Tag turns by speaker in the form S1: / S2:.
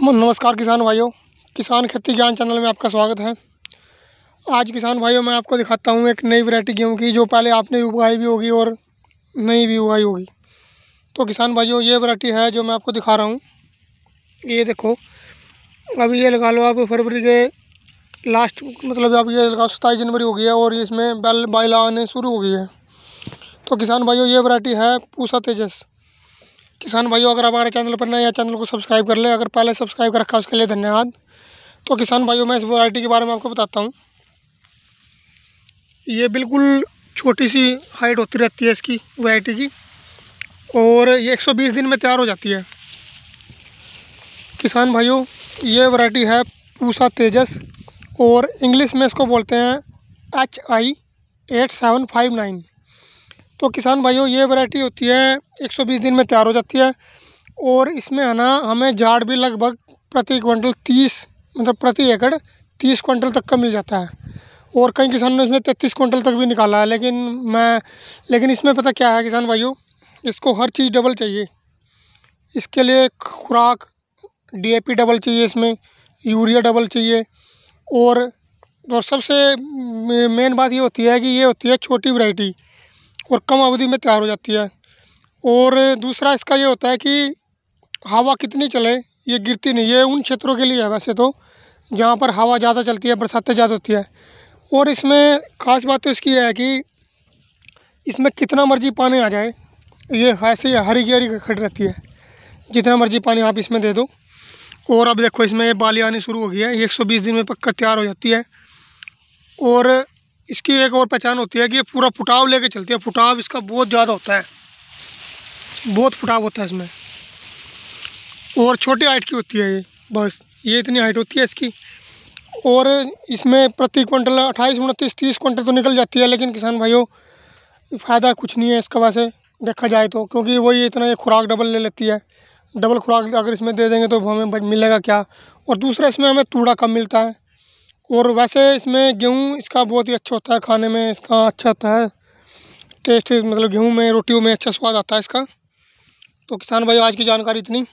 S1: नमस्कार किसान भाइयों किसान खेती ज्ञान चैनल में आपका स्वागत है आज किसान भाइयों मैं आपको दिखाता हूँ एक नई वैरायटी गेहूँ की जो पहले आपने उगाई भी होगी और नहीं भी उगाई होगी तो किसान भाइयों ये वैरायटी है जो मैं आपको दिखा रहा हूँ ये देखो अभी ये लगा लो आप फरवरी के लास्ट मतलब आप ये लगाओ सताईस जनवरी हो गई है और इसमें बैल बाइला आने शुरू हो गई है तो किसान भाइयों ये वरायटी है पूसा तेजस किसान भाइयों अगर हमारे चैनल पर नए हैं चैनल को सब्सक्राइब कर लें अगर पहले सब्सक्राइब कर रखा उसके लिए धन्यवाद तो किसान भाइयों मैं इस वैरायटी के बारे में आपको बताता हूँ ये बिल्कुल छोटी सी हाइट होती रहती है इसकी वैरायटी की और ये 120 दिन में तैयार हो जाती है किसान भाइयों ये वैरायटी है पूसा तेजस और इंग्लिश में इसको बोलते हैं H I eight seven five nine तो किसान भाइयों ये वैरायटी होती है 120 दिन में तैयार हो जाती है और इसमें है ना हमें झाड़ भी लगभग प्रति क्विंटल 30 मतलब प्रति एकड़ 30 क्विंटल तक का मिल जाता है और कई किसानों ने इसमें 33 क्विंटल तक भी निकाला है लेकिन मैं लेकिन इसमें पता क्या है किसान भाइयों इसको हर चीज़ डबल चाहिए इसके लिए खुराक डी डबल चाहिए इसमें यूरिया डबल चाहिए और और सबसे मेन बात ये होती है कि ये होती है छोटी वैरायटी और कम अवधि में तैयार हो जाती है और दूसरा इसका ये होता है कि हवा कितनी चले ये गिरती नहीं ये उन क्षेत्रों के लिए है वैसे तो जहाँ पर हवा ज़्यादा चलती है बरसातें ज़्यादा होती है और इसमें ख़ास बात तो इसकी है कि इसमें कितना मर्जी पानी आ जाए ये ऐसे ही हरी की खड़ी रहती है जितना मर्जी पानी आप इसमें दे दो और अब देखो इसमें ये बाली आनी शुरू हो गई है एक सौ बीस दिन में पक्का तैयार हो जाती है और इसकी एक और पहचान होती है कि ये पूरा फुटाव लेके चलती है फुटाव इसका बहुत ज़्यादा होता है बहुत फुटाव होता है इसमें और छोटी हाइट की होती है ये बस ये इतनी हाइट होती है इसकी और इसमें प्रति क्विंटल अट्ठाईस उनतीस तीस क्विंटल तो निकल जाती है लेकिन किसान भाइयों फ़ायदा कुछ नहीं है इसका वैसे देखा जाए तो क्योंकि वही इतना ये खुराक डबल ले लेती है डबल खुराक अगर इसमें दे देंगे तो हमें मिलेगा क्या और दूसरा इसमें हमें तूड़ा कम मिलता है और वैसे इसमें गेहूँ इसका बहुत ही अच्छा होता है खाने में इसका अच्छा होता है टेस्ट मतलब गेहूँ में रोटियों में अच्छा स्वाद आता है इसका तो किसान भाई आज की जानकारी इतनी